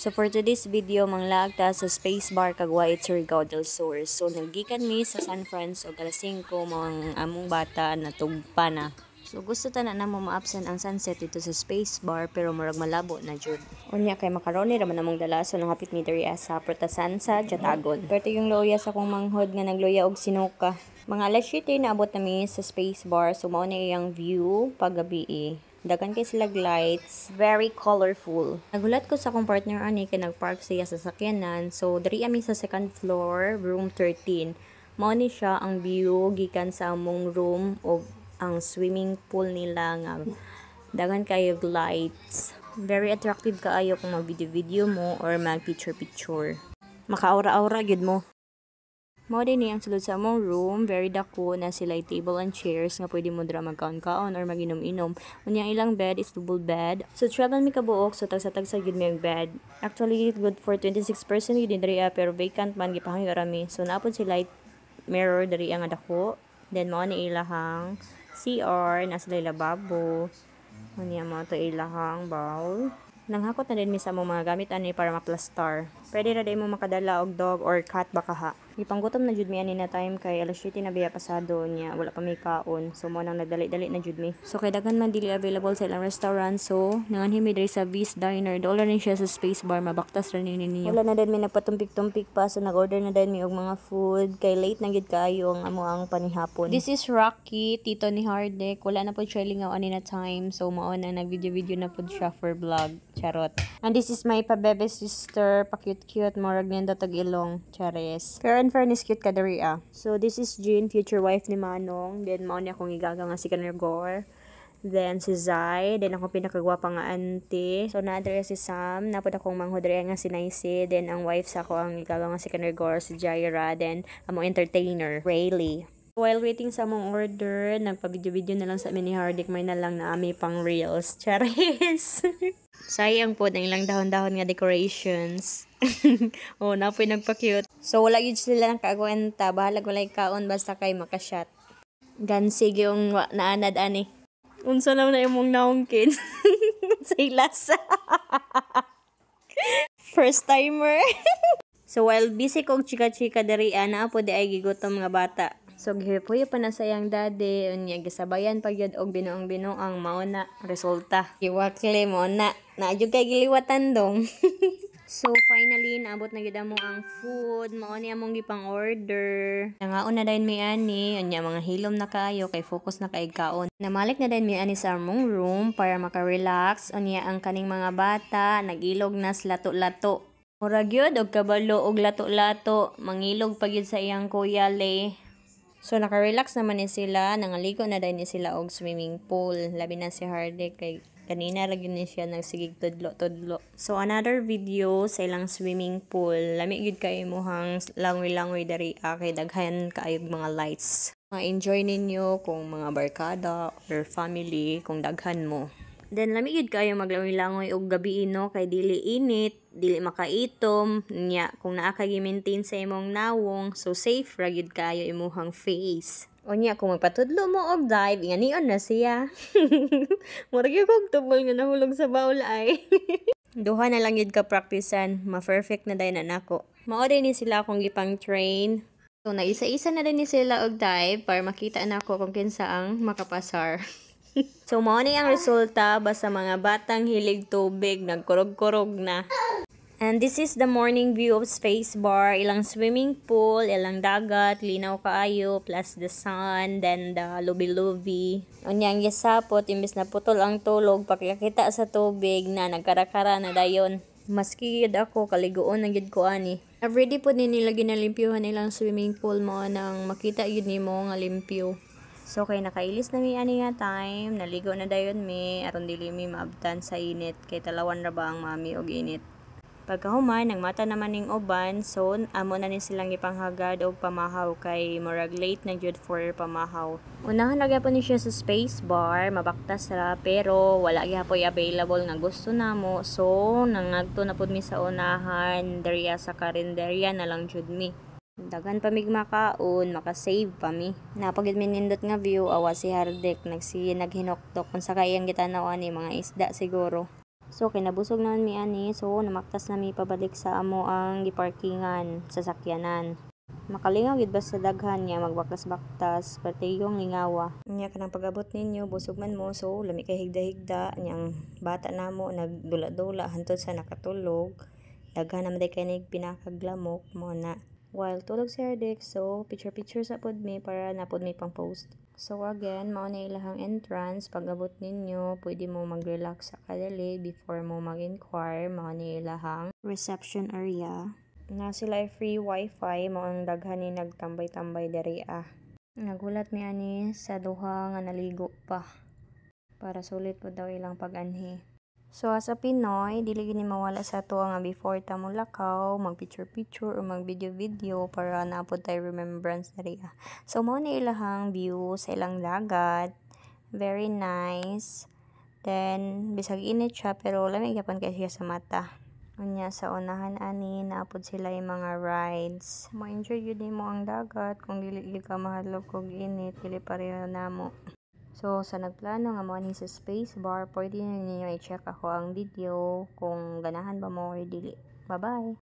So for today's video, manglaag ta sa spacebar kagwa it's Surigao del Sur. So naggikan mi sa San Francisco o Galasinco, mga among bata na tugpa na. So gusto ta na mo maapsan ang sunset dito sa space bar pero murag malabo na jud. Unya kay makaroni ra man dala so ng hapit diri sa protasan sa Jatagon. Pero yung loya sa kong manghod nga nagloya og sinuka. Mga alas 7 naabot nami sa space bar so mao na iyang view paggabi. Eh. Dagan kay sila lights, very colorful. Nagulat ko sa akong partner ani kay nagpark siya sa sakyanan. So diri ami sa second floor, room 13. Mao ni siya ang view gikan sa among room og ang swimming pool nila nga dagan kayo lights very attractive kaayo kung mag-video-video mo or mag-picture-picture. Makaura-aura gyud mo. Mao din ang sulod sa among room, very dako na sila table and chairs nga pwede mo dra magkaon-kaon or maginom-inom. Unya ilang bed is double bed. So travel mi kabuok so tagsa-tagsa gyud mi bed. Actually good for 26% person gyud diri ah, pero vacant man gipahangyo rami. So si light mirror diri nga dako. Then mao ni ilahang CR, nasa lababo. Unya ano mo to ilahang bowl. Nanghakot na din mi sa mga gamit ani eh, para maplastar. Pwede ra din mo makadala og dog or cat baka ha. Ipanggutom na jud mi ani na time kay alas 7 na biya pasado niya wala pa may kaon. So mo nang nadali dali na jud mi. So kay daghan man dili available sa ilang restaurant. So nanganhi mi diri sa V's Diner. Dollar rin siya sa Space Bar mabaktas ra ni ninyo. Wala na din mi nagpatumpik-tumpik pa so nag-order na din mi og mga food kay late na gyud kaayo ang amo ang panihapon. This is Rocky, tito ni Hardek. Wala na po siya lingaw ani na time. So mao na nag-video-video na po siya for vlog. Charot. And this is my pabebe sister, pa cute cute morag niyan datag ilong. Chares. Pero in fairness, cute ka dari ah. So, this is Jean, future wife ni Manong. Then, mao akong kung igaga nga si Kanagor. Then, si Zai. Then, akong pinakagwapa nga auntie. So, naadre si Sam. Napod akong manghudre nga si Naisi. Then, ang wife sa ako ang igaga nga si Kanagor, si Jaira. Then, among entertainer, Rayleigh. While waiting sa mong order, nagpa-video-video na lang sa mini ni Hardik. May na lang na ami pang reels. Charis! Sayang po ng ilang dahon-dahon nga decorations. oh, napoy nagpa-cute. So, wala yun sila ng kagwenta. Bahalag wala kaon basta kay makashot. Gan sige yung naanad ani. Unsa lang na imong naungkin. Sa ilasa. First timer. so, while busy kong chika-chika diri, ana po di ay gigutom nga bata. So, gihipuyo pa na sayang dadi, unya gisabayan pagyad og binuong-binuang Mauna, resulta. Iwakle mo na, na kay giliwatan dong. So finally naabot na gyud mo ang food, mao ni among gipang order. Nangaon na dayon mi ani, anya mga hilom na kayo kay focus na kay kaon. Namalik na dayon mi ani sa among room para maka-relax unya ang kaning mga bata, nagilog na sa lato-lato. Mura gyud og kabalo og lato-lato, mangilog pa sa iyang kuya le. So naka-relax naman ni sila, nangaligo na dayon ni sila og swimming pool, labi na si Hardik kay Kanina lagi ni siya sigig tudlo-tudlo. So another video sa ilang swimming pool. Lami gyud kay imuhang langoy-langoy dari kay daghan kaayog mga lights. Ma-enjoy ninyo kung mga barkada or family kung daghan mo. Then lami gud kayo maglangoy-langoy og gabi no kay dili init, dili makaitom nya kung naa ka maintain sa imong nawong so safe ra gyud kayo imong face. O niya, kung magpatudlo mo og dive, nga niyon na siya. Murag kog tubol nga nahulog sa bawol ay. Duha na lang yun ka-practicean. Ma-perfect na dahil na nako. Maore ni sila akong gipang train. So, na isa-isa na din ni sila og dive para makita na ako kung kinsa ang makapasar. so, mao ni ang resulta basta mga batang hilig tubig nagkurog-kurog na. And this is the morning view of space bar. Ilang swimming pool, ilang dagat, linaw kaayo, plus the sun, then the lubi-lubi. Unyang yasapot, imbis na putol ang tulog, pakyakita sa tubig na nagkarakara na dayon. Maski yun ako, kaligoon ang yun ko ani. Everyday po din nila ginalimpyuhan ilang swimming pool mo nang makita yun ni mo nga limpyo. So kay nakailis na mi ani nga time, naligo na dayon mi aron dili mi maabtan sa init kay talawan ra ba ang mami og init. Pagkahuman ng mata naman ning uban, so amo na ni silang ipanghagad og pamahaw kay murag late na jud for pamahaw. Unahan na gyapon ni siya sa space bar, mabaktas ra pero wala gyapon available nga gusto namo. So nangagto na pud mi sa unahan, derya sa karinderya na lang jud mi. Daghan pa mig makaon, maka-save pa mi. Napagid mi nindot nga view awa si Hardek nagsiya naghinoktok kun sa kayang gitanaw ani mga isda siguro. So kinabusog na mi ani so namaktas na mi pabalik sa amo ang giparkingan sa sakyanan. Makalingaw gid ba sa daghan niya magbaktas-baktas pati yung lingawa. Nya kanang pagabot ninyo busog man mo so lami kay higda-higda nyang bata namo nagdula-dula hantod sa nakatulog. Daghan naman day kanig pinakaglamok mo na. While tulog si Hardik, so picture-picture sa pod mi para na pod mi pang post. So again, mao na ilahang entrance. Pag abot ninyo, pwede mo mag-relax sa kadali before mo mag-inquire. Mao na ilahang reception area. Na sila ay free wifi, mao ang daghan nagtambay-tambay diri ah. Nagulat mi ani sa duha nga naligo pa. Para sulit po daw ilang pag-anhi. So as a Pinoy, dili gini mawala sa ato nga before ta mulakaw, mag picture picture o mag video video para naapod tay remembrance diri. So mao na ilahang view sa ilang dagat. Very nice. Then bisag init siya pero lamig gyapon kay siya sa mata. Unya sa unahan ani naapod sila yung mga rides. Mo enjoy yun mo ang dagat kung dili ka mahadlok kog init dili pareho namo. So, sa nagplano nga morning sa space bar, pwede na ninyo i-check ako ang video kung ganahan ba mo or dili. Bye-bye!